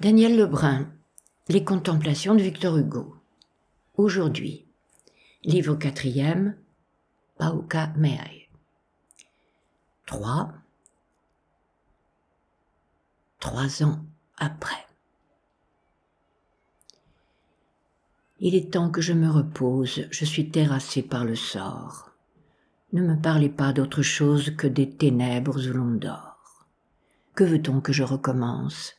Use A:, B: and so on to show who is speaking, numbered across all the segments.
A: Daniel Lebrun, Les Contemplations de Victor Hugo. Aujourd'hui, livre quatrième, Pauka Meai. 3. Trois ans après. Il est temps que je me repose, je suis terrassé par le sort. Ne me parlez pas d'autre chose que des ténèbres où l'on dort. Que veut-on que je recommence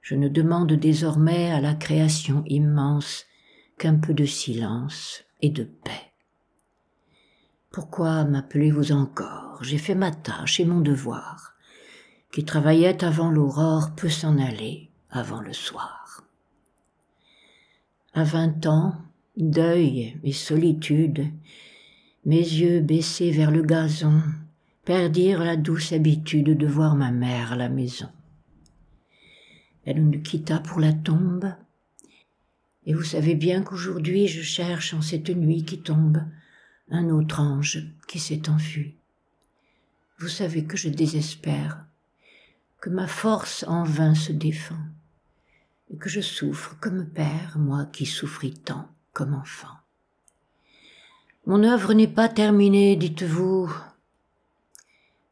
A: je ne demande désormais à la création immense qu'un peu de silence et de paix. Pourquoi m'appelez-vous encore J'ai fait ma tâche et mon devoir, qui travaillait avant l'aurore peut s'en aller avant le soir. À vingt ans, deuil et solitude, mes yeux baissés vers le gazon perdirent la douce habitude de voir ma mère à la maison. Elle nous quitta pour la tombe. Et vous savez bien qu'aujourd'hui je cherche en cette nuit qui tombe un autre ange qui s'est enfui. Vous savez que je désespère, que ma force en vain se défend, et que je souffre comme père, moi qui souffris tant comme enfant. Mon œuvre n'est pas terminée, dites-vous.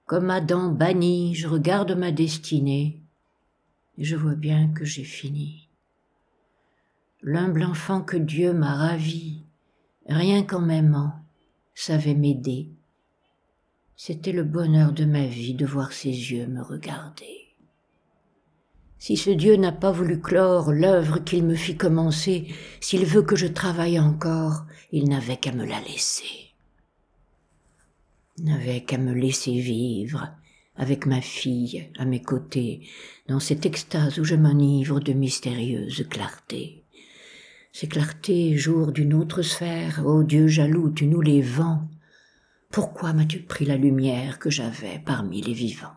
A: Comme Adam banni, je regarde ma destinée, je vois bien que j'ai fini. L'humble enfant que Dieu m'a ravi, rien qu'en m'aimant, savait m'aider. C'était le bonheur de ma vie de voir ses yeux me regarder. Si ce Dieu n'a pas voulu clore l'œuvre qu'il me fit commencer, s'il veut que je travaille encore, il n'avait qu'à me la laisser. n'avait qu'à me laisser vivre avec ma fille à mes côtés, dans cette extase où je m'enivre de mystérieuses clartés. Ces clartés, jour d'une autre sphère, ô Dieu jaloux, tu nous les vends. Pourquoi m'as-tu pris la lumière que j'avais parmi les vivants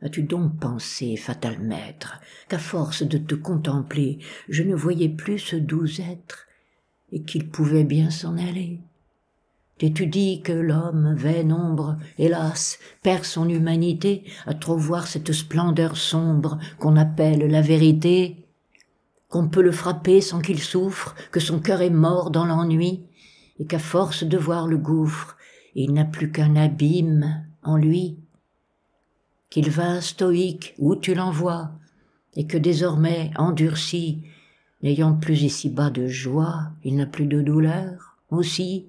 A: As-tu donc pensé, fatal maître, qu'à force de te contempler, je ne voyais plus ce doux être, et qu'il pouvait bien s'en aller et tu dis que l'homme, vaine ombre, hélas, perd son humanité à trop voir cette splendeur sombre qu'on appelle la vérité, qu'on peut le frapper sans qu'il souffre, que son cœur est mort dans l'ennui, et qu'à force de voir le gouffre, il n'a plus qu'un abîme en lui. Qu'il va stoïque où tu l'envoies, et que désormais, endurci, n'ayant plus ici-bas de joie, il n'a plus de douleur aussi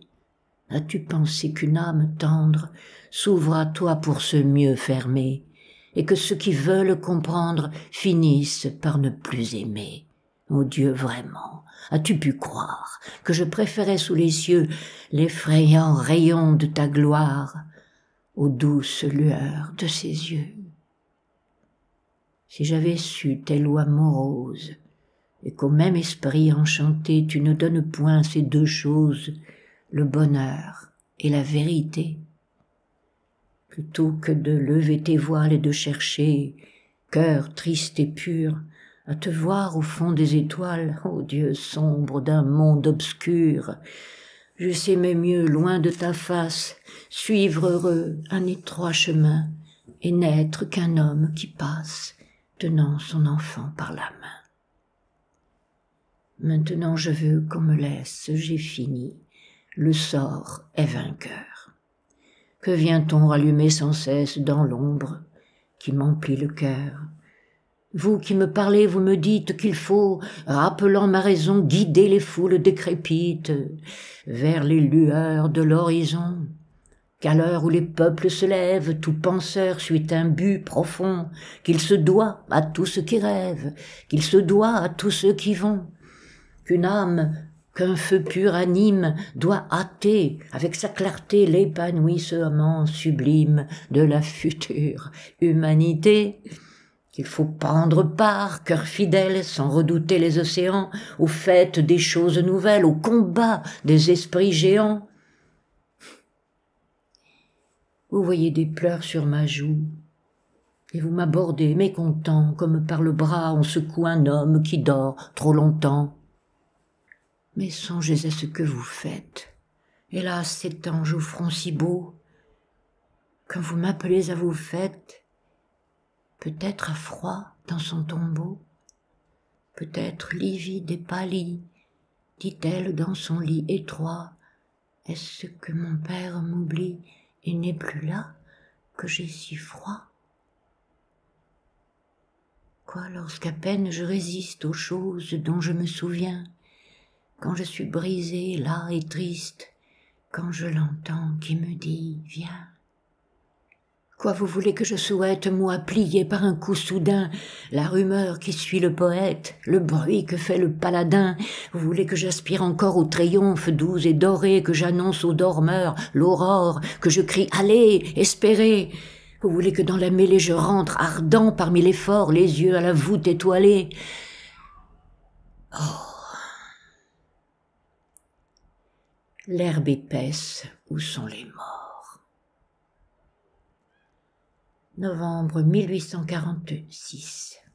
A: As-tu pensé qu'une âme tendre s'ouvre à toi pour se mieux fermer, et que ceux qui veulent comprendre finissent par ne plus aimer Ô oh Dieu, vraiment, as-tu pu croire que je préférais sous les cieux l'effrayant rayon de ta gloire aux douces lueurs de ses yeux Si j'avais su tes lois moroses, et qu'au même esprit enchanté tu ne donnes point ces deux choses le bonheur et la vérité, plutôt que de lever tes voiles et de chercher, cœur triste et pur, à te voir au fond des étoiles, ô Dieu sombre d'un monde obscur. Je sais mieux, loin de ta face, suivre heureux un étroit chemin, et n'être qu'un homme qui passe, tenant son enfant par la main. Maintenant je veux qu'on me laisse, j'ai fini le sort est vainqueur. Que vient-on rallumer sans cesse dans l'ombre qui m'emplit le cœur vous qui me parlez, vous me dites qu'il faut, rappelant ma raison, guider les foules décrépites vers les lueurs de l'horizon. Qu'à l'heure où les peuples se lèvent, tout penseur suit un but profond, qu'il se doit à tous ceux qui rêvent, qu'il se doit à tous ceux qui vont. Qu'une âme qu'un feu pur anime doit hâter avec sa clarté l'épanouissement sublime de la future humanité. qu'il faut prendre part, cœur fidèle, sans redouter les océans, au fait des choses nouvelles, au combat des esprits géants. Vous voyez des pleurs sur ma joue, et vous m'abordez mécontent, comme par le bras on secoue un homme qui dort trop longtemps mais songez à ce que vous faites. Hélas, cet ange au front si beau, quand vous m'appelez à vos fêtes, peut-être à froid dans son tombeau, peut-être livide et pâlie, dit-elle dans son lit étroit, est-ce que mon père m'oublie et n'est plus là que j'ai si froid Quoi lorsqu'à peine je résiste aux choses dont je me souviens quand je suis brisé, là et triste, quand je l'entends qui me dit Viens. Quoi vous voulez que je souhaite, moi, plié par un coup soudain, la rumeur qui suit le poète, le bruit que fait le paladin, vous voulez que j'aspire encore au triomphe doux et doré, que j'annonce aux dormeurs l'aurore, que je crie Allez, espérez. Vous voulez que dans la mêlée je rentre ardent parmi l'effort, les yeux à la voûte étoilée. Oh l'herbe épaisse où sont les morts. Novembre 1846.